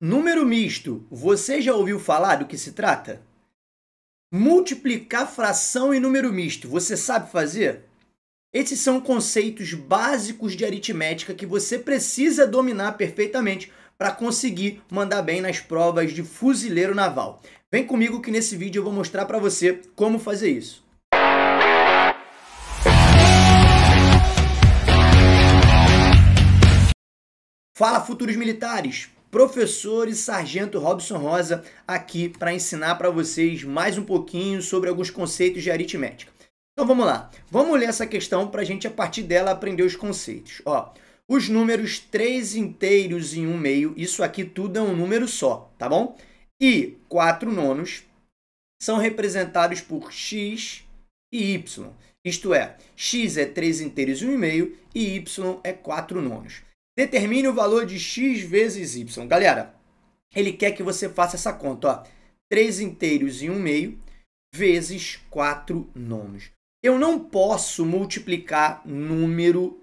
Número misto. Você já ouviu falar do que se trata? Multiplicar fração e número misto. Você sabe fazer? Esses são conceitos básicos de aritmética que você precisa dominar perfeitamente para conseguir mandar bem nas provas de fuzileiro naval. Vem comigo que nesse vídeo eu vou mostrar para você como fazer isso. Fala, futuros militares! professor e sargento Robson Rosa aqui para ensinar para vocês mais um pouquinho sobre alguns conceitos de aritmética. Então vamos lá, vamos ler essa questão para a gente a partir dela aprender os conceitos. Ó, os números 3 inteiros e 1 meio, isso aqui tudo é um número só, tá bom? E 4 nonos são representados por x e y. Isto é, x é 3 inteiros e 1 meio e y é 4 nonos. Determine o valor de x vezes y. Galera, ele quer que você faça essa conta. Ó. 3 inteiros e 1 meio vezes 4 nonos. Eu não posso multiplicar número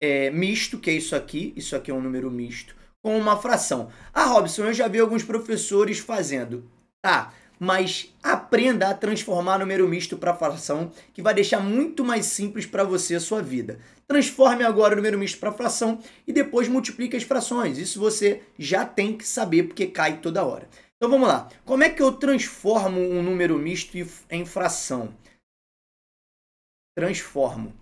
é, misto, que é isso aqui, isso aqui é um número misto, com uma fração. Ah, Robson, eu já vi alguns professores fazendo. Tá, mas aprenda a transformar número misto para fração, que vai deixar muito mais simples para você a sua vida. Transforme agora o número misto para fração e depois multiplique as frações. Isso você já tem que saber porque cai toda hora. Então vamos lá. Como é que eu transformo um número misto em fração? Transformo.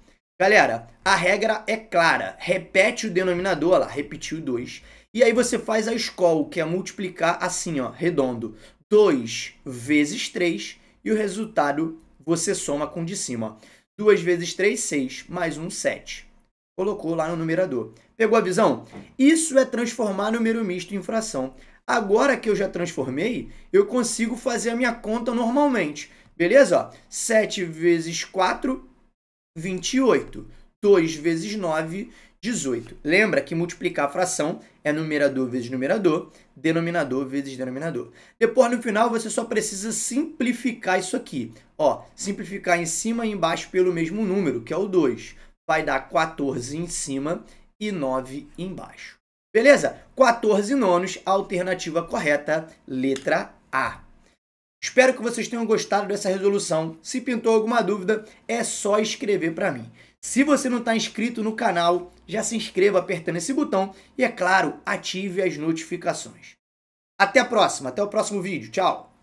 Galera, a regra é clara. Repete o denominador, lá, repetiu 2. E aí você faz a escola, que é multiplicar assim, ó, redondo. 2 vezes 3 e o resultado você soma com o de cima. 2 vezes 3, 6, mais 1, 7. Colocou lá no numerador. Pegou a visão? Isso é transformar número misto em fração. Agora que eu já transformei, eu consigo fazer a minha conta normalmente. Beleza? 7 vezes 4, 28. 2 vezes 9, 18. Lembra que multiplicar a fração é numerador vezes numerador, denominador vezes denominador. Depois, no final, você só precisa simplificar isso aqui. Ó, simplificar em cima e embaixo pelo mesmo número, que é o 2. Vai dar 14 em cima e 9 embaixo. Beleza? 14 nonos, alternativa correta, letra A. Espero que vocês tenham gostado dessa resolução. Se pintou alguma dúvida, é só escrever para mim. Se você não está inscrito no canal, já se inscreva apertando esse botão e, é claro, ative as notificações. Até a próxima, até o próximo vídeo. Tchau!